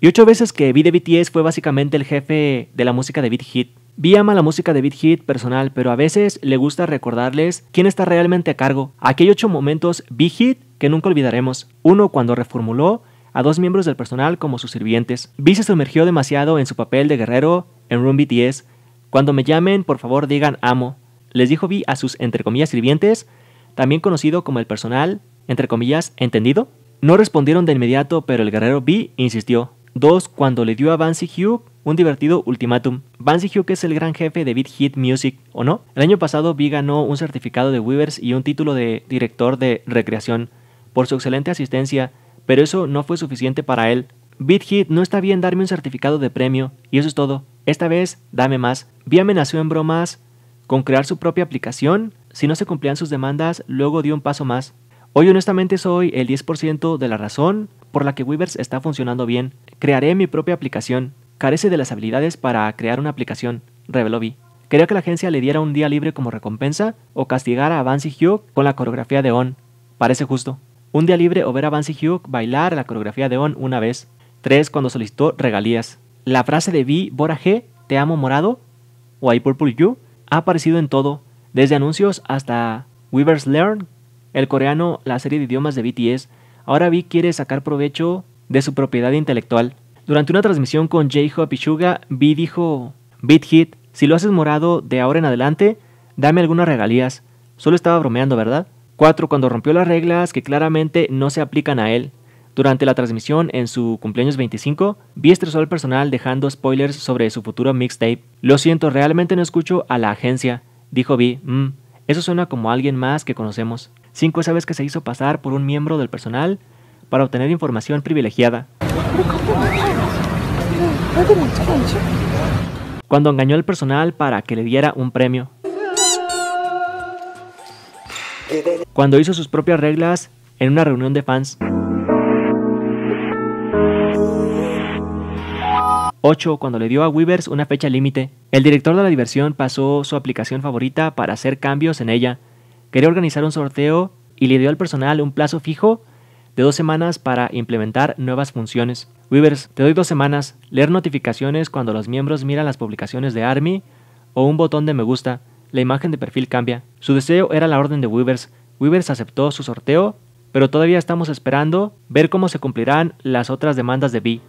Y ocho veces que vi de BTS fue básicamente el jefe de la música de Beat Hit. Vi ama la música de Beat Hit personal, pero a veces le gusta recordarles quién está realmente a cargo. Aquí hay ocho momentos Beat Hit que nunca olvidaremos. Uno cuando reformuló a dos miembros del personal como sus sirvientes. Vi se sumergió demasiado en su papel de guerrero en Room BTS. Cuando me llamen, por favor digan amo. Les dijo Vi a sus entre comillas sirvientes también conocido como el personal, entre comillas, entendido. No respondieron de inmediato, pero el guerrero B insistió. Dos, cuando le dio a Vancey Hugh un divertido ultimátum. Vancey Hugh es el gran jefe de Beat Hit Music, ¿o no? El año pasado B ganó un certificado de Weavers y un título de director de recreación por su excelente asistencia, pero eso no fue suficiente para él. Beat Hit no está bien darme un certificado de premio, y eso es todo. Esta vez, dame más. B amenazó en bromas con crear su propia aplicación si no se cumplían sus demandas, luego dio un paso más. Hoy honestamente soy el 10% de la razón por la que Weavers está funcionando bien. Crearé mi propia aplicación. Carece de las habilidades para crear una aplicación, reveló Vi. Creo que la agencia le diera un día libre como recompensa o castigara a Vance Hugh con la coreografía de On. Parece justo. Un día libre o ver a Vance Hugh bailar la coreografía de On una vez. Tres Cuando solicitó regalías. La frase de Vi Bora G, Te amo morado, o I Purple You, ha aparecido en todo. Desde anuncios hasta Weavers Learn, el coreano, la serie de idiomas de BTS, ahora vi quiere sacar provecho de su propiedad intelectual. Durante una transmisión con J-Hope y Suga, Vi dijo, Beat Hit, si lo haces morado de ahora en adelante, dame algunas regalías. Solo estaba bromeando, ¿verdad? 4. Cuando rompió las reglas que claramente no se aplican a él. Durante la transmisión en su cumpleaños 25, Vi estresó al personal dejando spoilers sobre su futuro mixtape. Lo siento, realmente no escucho a la agencia. Dijo Vi, mm, eso suena como alguien más que conocemos. Cinco esa vez que se hizo pasar por un miembro del personal para obtener información privilegiada. Cuando engañó al personal para que le diera un premio. Cuando hizo sus propias reglas en una reunión de fans. 8 cuando le dio a Weavers una fecha límite. El director de la diversión pasó su aplicación favorita para hacer cambios en ella. Quería organizar un sorteo y le dio al personal un plazo fijo de dos semanas para implementar nuevas funciones. Weavers, te doy dos semanas, leer notificaciones cuando los miembros miran las publicaciones de Army o un botón de me gusta. La imagen de perfil cambia. Su deseo era la orden de Weavers. Weavers aceptó su sorteo, pero todavía estamos esperando ver cómo se cumplirán las otras demandas de B.